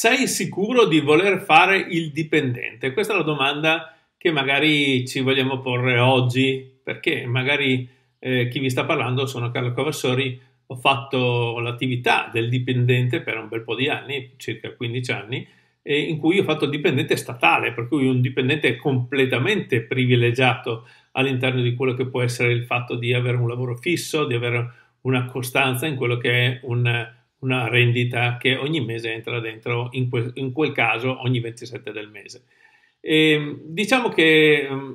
sei sicuro di voler fare il dipendente? Questa è la domanda che magari ci vogliamo porre oggi, perché magari eh, chi vi sta parlando sono Carlo Cavassori, ho fatto l'attività del dipendente per un bel po' di anni, circa 15 anni, eh, in cui ho fatto il dipendente statale, per cui un dipendente completamente privilegiato all'interno di quello che può essere il fatto di avere un lavoro fisso, di avere una costanza in quello che è un una rendita che ogni mese entra dentro, in quel, in quel caso ogni 27 del mese. E ehm, diciamo che ehm,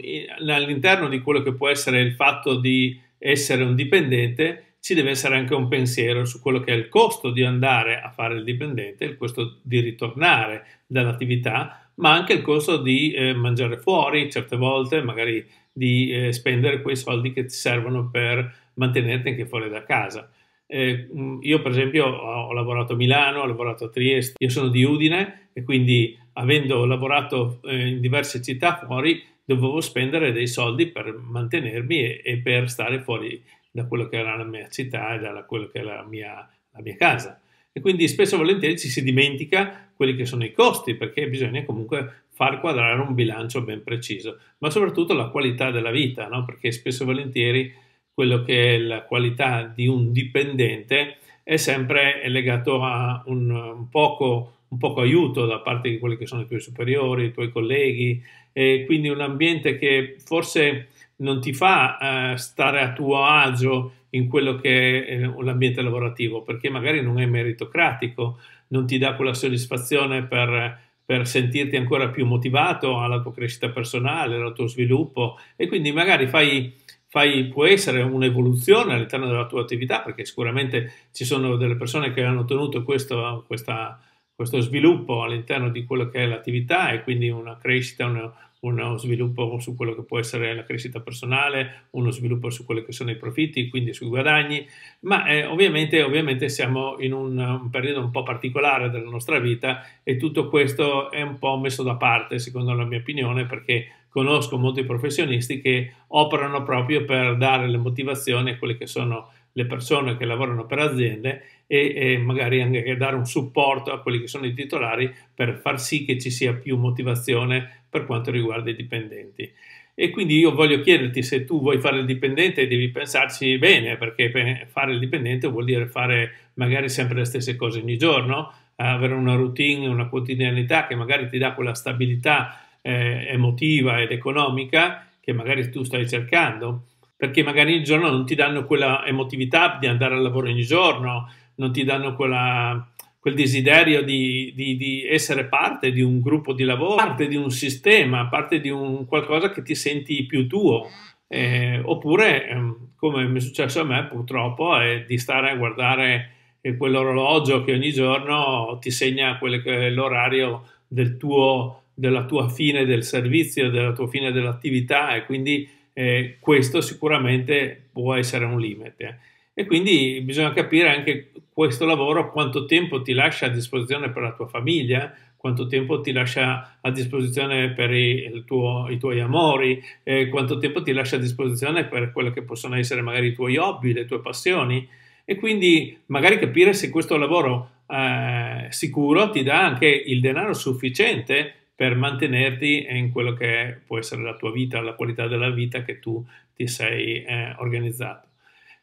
all'interno di quello che può essere il fatto di essere un dipendente ci deve essere anche un pensiero su quello che è il costo di andare a fare il dipendente, il costo di ritornare dall'attività, ma anche il costo di eh, mangiare fuori certe volte, magari di eh, spendere quei soldi che ti servono per mantenerti anche fuori da casa. Eh, io per esempio ho, lavorato a Milano, ho lavorato a Trieste, io sono di Udine e quindi avendo lavorato eh, in diverse città fuori dovevo spendere dei soldi per mantenermi e, e, per stare fuori da quello che era la mia città e da quello che era la mia, la mia casa. E quindi spesso e volentieri ci si dimentica quelli che sono i costi perché bisogna comunque far quadrare un bilancio ben preciso, ma soprattutto la qualità della vita, no? perché spesso e volentieri quello che è la qualità di un dipendente è sempre legato a un, un, poco, un poco aiuto da parte di quelli che sono i tuoi superiori, i tuoi colleghi, e quindi un ambiente che forse non ti fa eh, stare a tuo agio in quello che è eh, l'ambiente lavorativo, perché magari non è meritocratico, non ti dà quella soddisfazione per, per sentirti ancora più motivato alla tua crescita personale, al tuo sviluppo e quindi magari fai fai, può essere un'evoluzione all'interno della tua attività, perché sicuramente ci sono delle persone che hanno ottenuto questo, questa, questo sviluppo all'interno di quello che è l'attività e quindi una crescita, una, uno sviluppo su quello che può essere la crescita personale, uno sviluppo su quelli che sono i profitti, quindi sui guadagni, ma eh, ovviamente, ovviamente, siamo in un, un, periodo un po' particolare della nostra vita e tutto questo è un po' messo da parte, secondo la mia opinione, perché conosco molti professionisti che operano proprio per dare le motivazioni a quelle che sono le persone che lavorano per aziende e, e, magari anche dare un supporto a quelli che sono i titolari per far sì che ci sia più motivazione per quanto riguarda i dipendenti. E quindi io voglio chiederti se tu vuoi fare il dipendente devi pensarci bene perché fare il dipendente vuol dire fare magari sempre le stesse cose ogni giorno, avere una routine, una quotidianità che magari ti dà quella stabilità eh, emotiva ed economica che magari tu stai cercando, perché magari il giorno non ti danno quella emotività di andare al lavoro ogni giorno, non ti danno quella, quel desiderio di, di, di, essere parte di un gruppo di lavoro, parte di un sistema, parte di un qualcosa che ti senti più tuo. Eh, oppure, ehm, come mi è successo a me purtroppo, è di stare a guardare eh, quell'orologio che ogni giorno ti segna eh, l'orario del tuo della tua fine del servizio, della tua fine dell'attività e quindi eh, questo sicuramente può essere un limite. E quindi bisogna capire anche questo lavoro quanto tempo ti lascia a disposizione per la tua famiglia, quanto tempo ti lascia a disposizione per i, tuo, i tuoi amori, eh, quanto tempo ti lascia a disposizione per quello che possono essere magari i tuoi hobby, le tue passioni e quindi magari capire se questo lavoro eh, sicuro ti dà anche il denaro sufficiente per mantenerti in quello che può essere la tua vita, la qualità della vita che tu ti sei eh, organizzato.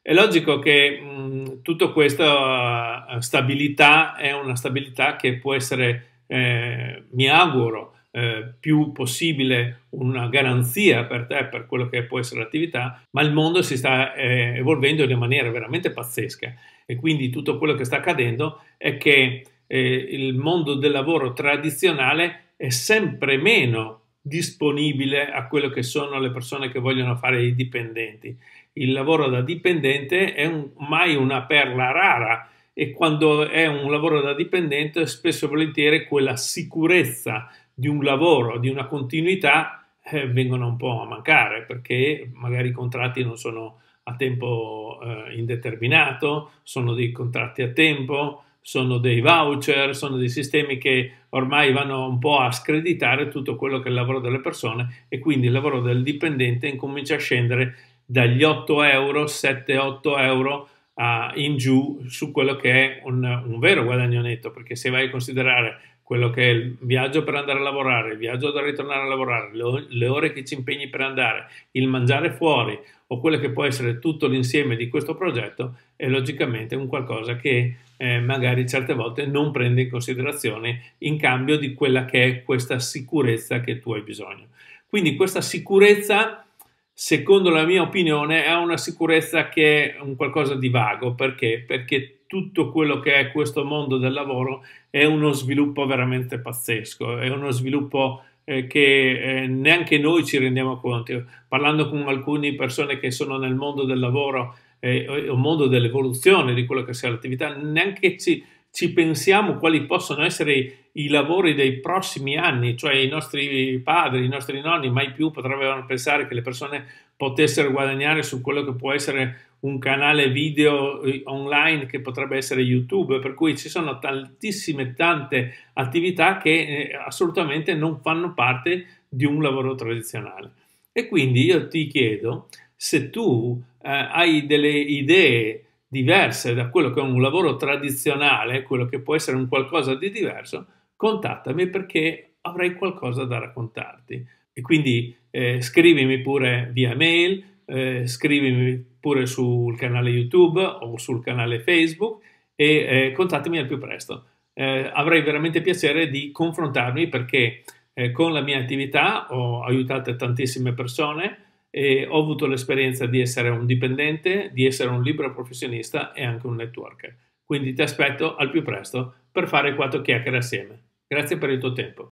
È logico che tutta questa eh, stabilità è una stabilità che può essere, eh, mi auguro, eh, più possibile una garanzia per te, per quello che può essere l'attività, ma il mondo si sta eh, evolvendo in maniera veramente pazzesca e quindi tutto quello che sta accadendo è che eh, il mondo del lavoro tradizionale è sempre meno disponibile a quello che sono le persone che vogliono fare i dipendenti. Il lavoro da dipendente è un, mai una perla rara e quando è un lavoro da dipendente spesso e volentieri quella sicurezza di un lavoro, di una continuità eh, vengono un po' a mancare perché magari i contratti non sono a tempo eh, indeterminato, sono dei contratti a tempo, sono dei voucher, sono dei sistemi che ormai vanno un po' a screditare tutto quello che è il lavoro delle persone e quindi il lavoro del dipendente incomincia a scendere dagli 8 euro, 7-8 euro in giù su quello che è un, un, vero guadagno netto, perché se vai a considerare quello che è il viaggio per andare a lavorare, il viaggio da ritornare a lavorare, le ore che ci impegni per andare, il mangiare fuori o quello che può essere tutto l'insieme di questo progetto è logicamente un qualcosa che eh, magari certe volte non prende in considerazione in cambio di quella che è questa sicurezza che tu hai bisogno. Quindi questa sicurezza, secondo la mia opinione, è una sicurezza che è un qualcosa di vago, perché? Perché tutto quello che è questo mondo del lavoro è uno sviluppo veramente pazzesco, è uno sviluppo eh, che eh, neanche noi ci rendiamo conto. Parlando con alcune persone che sono nel mondo del lavoro, eh, o mondo dell'evoluzione di quello che sia l'attività, neanche ci, ci pensiamo quali possono essere i lavori dei prossimi anni, cioè i nostri padri, i nostri nonni mai più potrebbero pensare che le persone potessero guadagnare su quello che può essere un canale video eh, online che potrebbe essere YouTube, per cui ci sono tantissime tante attività che eh, assolutamente non fanno parte di un lavoro tradizionale. E quindi io ti chiedo se tu eh, hai delle idee diverse da quello che è un lavoro tradizionale, quello che può essere un qualcosa di diverso, contattami perché avrei qualcosa da raccontarti. E quindi eh, scrivimi pure via mail, eh, scrivimi pure sul canale YouTube o sul canale Facebook e eh, contattami al più presto. Eh, avrei veramente piacere di confrontarmi perché eh, con la mia attività ho aiutato tantissime persone e ho avuto l'esperienza di essere un dipendente, di essere un libero professionista e anche un networker. Quindi ti aspetto al più presto per fare quattro chiacchiere assieme. Grazie per il tuo tempo.